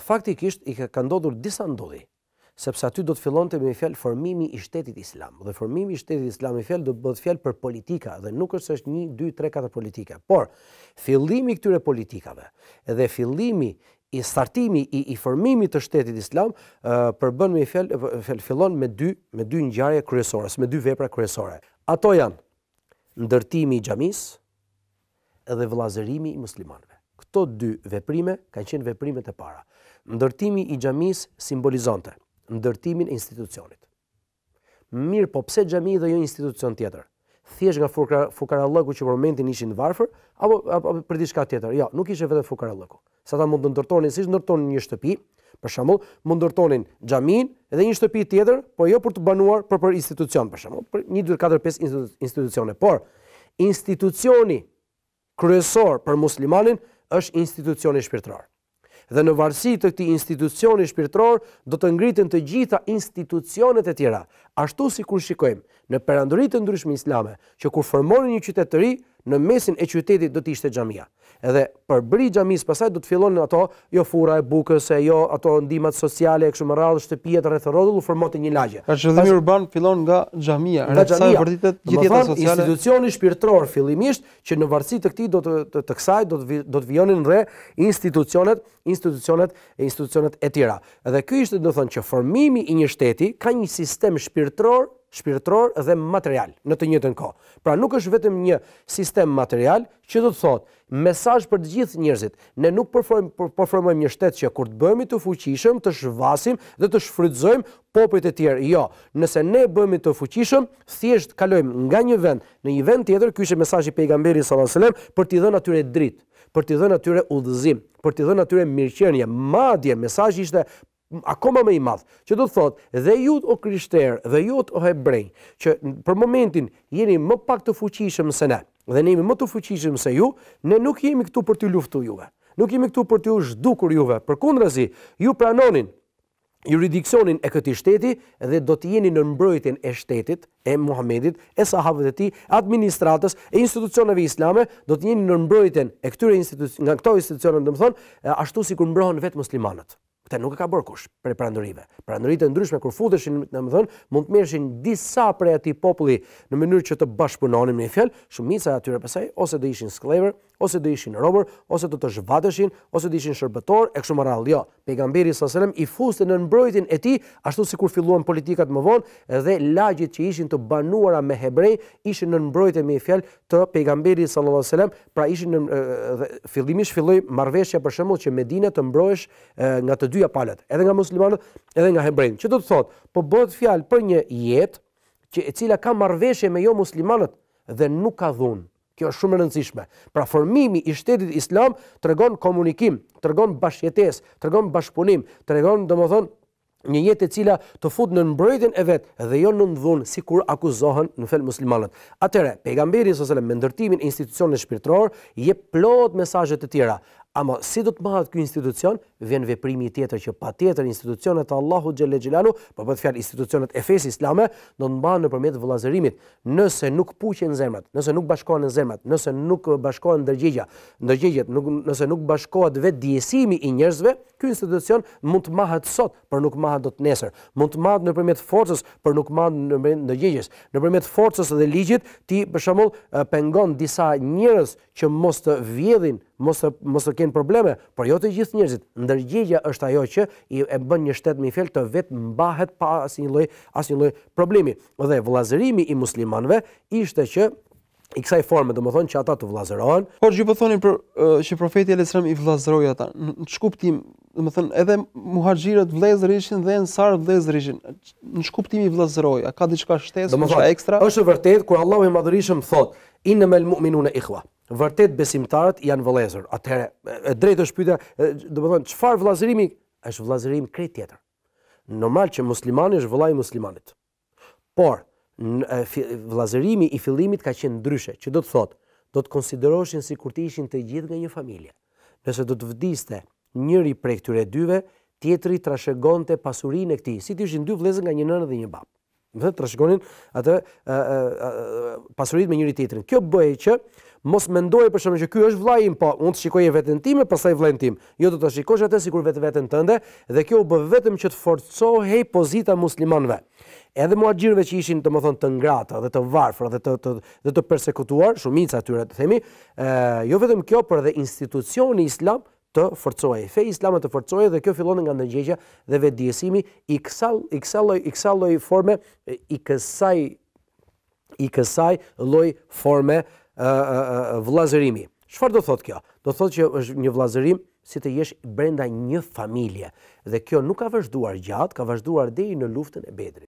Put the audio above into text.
faktikisht i ka ndodhur disa ndodhi, sepse aty do të fillon të me i fjallë formimi i shtetit islam, dhe formimi i shtetit islam i fjallë do të bëtë fjallë për politika, dhe nuk është është një, dy, tre, katër politika, por fillimi këtyre politikave dhe fillimi i startimi i i formimit të shtetit islam përbën me fjalë fillon me dy me dy ngjarje kryesore, me dy vepra kryesore. Ato janë ndërtimi i xhamisë dhe vëllazërimi i muslimanëve këto dy veprime kanë qenë veprimet e para. Ndërtimi i xhamis simbolizonte ndërtimin e institucionit. Mirë, po pse xhami dhe jo institucion tjetër? Thjesht nga fukara fukarallëku që për momentin ishin të varfër apo apo për diçka tjetër? Jo, nuk ishte vetëm fukarallëku. Sa ta mund të ndërtonin si ndërtonin një shtëpi, për shembull, mund ndërtonin xhamin dhe një shtëpi tjetër, por jo për të banuar për për institucion për shembull, për 1 2 4 5 institucione, por institucioni kryesor për muslimanin është institucioni shpirtëror. Dhe në varësi të këtij institucioni shpirtëror do të ngritën të gjitha institucionet e tjera, ashtu si kur shikojmë në të ndryshme islame, që kur formonin një qytet të ri, në mesin e qytetit do të ishte xhamia. Edhe për bri xhamis pasaj do të në ato jo fura e bukës jo ato ndihmat sociale kështu me radhë shtëpi e rreth formonte një lagje. Ka zhvillim urban fillon nga xhamia, nga sa vërtetet do të institucioni shpirtëror fillimisht që në varësi të këtij do të të, kësaj do të do të vijonin dhe institucionet, institucionet e institucionet e tjera. Edhe këj ishte do të thonë që formimi i një shteti ka një sistem shpirtëror shpirëtror dhe material në të njëtën kohë. Pra nuk është vetëm një sistem material që do të thotë mesazh për të gjithë njerëzit. Ne nuk përfojmë një shtet që kur të bëhemi të fuqishëm, të shvasim dhe të shfrytëzojmë popujt e tjerë. Jo, nëse ne bëhemi të fuqishëm, thjesht kalojmë nga një vend në një vend tjetër, ky është mesazhi i pejgamberit sallallahu alajhi wasallam për t'i dhënë atyre dritë, për t'i dhënë atyre udhëzim, për t'i dhënë atyre mirëqenie. Madje mesazhi ishte akoma më i madh. Që do të thotë, dhe ju o krishterë, dhe ju o hebrej, që për momentin jeni më pak të fuqishëm se ne, dhe ne jemi më të fuqishëm se ju, ne nuk jemi këtu për t'ju luftuar juve. Nuk jemi këtu për t'ju zhdukur juve. Përkundrazi, ju pranonin juridiksionin e këtij shteti dhe do të jeni në mbrojtjen e shtetit e Muhamedit, e sahabëve të tij, administratës e institucioneve islame, do të jeni në mbrojtjen e këtyre institucioneve, nga këto institucione, thonë, ashtu sikur mbrojnë vetë muslimanët. Këtë nuk e ka bërë kush për prandërive. Prandërit e ndryshme kur futeshin, në domethënë, mund të merreshin disa prej atij populli në mënyrë që të bashkëpunonin me fjalë, shumica e atyre pasaj ose do ishin sklaver, ose do ishin robër, ose do të zhvateshin, ose do ishin shërbëtor e kështu me radhë. Jo, pejgamberi sa selam i fuste në mbrojtjen e tij, ashtu si kur filluan politikat më vonë dhe lagjet që ishin të banuara me hebrej ishin në mbrojtje me fjalë të pejgamberit sallallahu alajhi wasallam, pra ishin në, dhe fillimisht filloi marrveshja për shembull që Medina të mbrohesh nga të dyja palet, edhe nga muslimanët, edhe nga hebrejnë. Ço do të thotë, po bëhet fjalë për një jetë që e cila ka marrveshje me jo muslimanët dhe nuk ka dhunë. Kjo është shumë rëndësishme. Pra formimi i shtetit islam të regon komunikim, të regon bashkjetes, të regon bashkëpunim, të regon, më thonë, një jetë e cila të fut në nëmbrojtin e vetë dhe jo në dhunë, si kur akuzohen në fel muslimanët. Atere, pejgamberi sëselem me ndërtimin institucionet shpirtror jep plot mesajet e tjera. Ama si do të mahat kjo institucion, vjen veprimi tjetër që pa tjetër institucionet Allahu Gjelle Gjelalu, për po për të fjalë institucionet e fesë islame, do të mahat në përmjetë vëlazërimit. Nëse nuk puqen zemrat, nëse nuk bashkohen në zemrat, nëse nuk bashkohen në ndërgjegjet, nëse nuk bashkohet vetë djesimi i njerëzve, kjo institucion mund të mahat sot, për nuk mahat do të nesër. Mund të mahat në përmjetë forcës, për nuk mahat në përmjet ndërgjegjes. Në forcës dhe ligjit, ti për pengon disa njerëz që mos të vjedhin mos të kënë probleme, por jo të gjithë njërzit, ndërgjigja është ajo që e bën një shtetë më i fel të vetë mbahet pa asë një loj, as problemi. Dhe vlazërimi i muslimanve ishte që i kësaj forme dhe më thonë që ata të vlazërojnë. Por që pëthoni po për që profeti e lesërëm i vlazërojnë ata, në shkuptim, dhe më thonë edhe muhajgjirët vlezërishin dhe në sarë vlezërishin, në shkuptim i vlazërojnë, a ka diçka shtesë, në shka ekstra? është vërtet, kër Allah me madhërishëm thot, inë me lëmu'minu në vërtet besimtarët janë vëlezër. Atëherë, e drejtë është pyetja, do të thonë çfarë vëllazërimi është vëllazërim krejt tjetër. Normal që muslimani është vëllai i muslimanit. Por vëllazërimi i fillimit ka qenë ndryshe, që do të thotë, do të konsideroheshin sikur të ishin të gjithë nga një familje. Nëse do të vdiste njëri prej këtyre dyve, tjetri trashëgonte pasurinë e këtij, si të ishin dy vëllezër nga një nënë dhe një babë. Do të trashëgonin atë pasurinë me njëri tjetrin. Kjo bëhej që mos mendoj për shumë që kjo është vlajim, pa po unë të shikoj e vetën tim e pasaj vlajim tim, jo të të shikosh atë si kur vetë vetën tënde, dhe kjo u bëve vetëm që të forcohej pozita muslimanve. Edhe mua gjirëve që ishin të më thonë të ngrata dhe të varfra dhe të persekutuar, shumica atyre të themi, jo vetëm kjo për dhe institucioni islam të forcohej, fej islamet të forcohej dhe kjo fillon nga nëgjegja dhe vedjesimi i kësalloj forme, i kësaj loj forme vlazërimi. Shfar do thot kjo? Do thot që është një vlazërim si të jesh brenda një familje. Dhe kjo nuk ka vazhduar gjatë, ka vazhduar dhe i në luftën e bedri.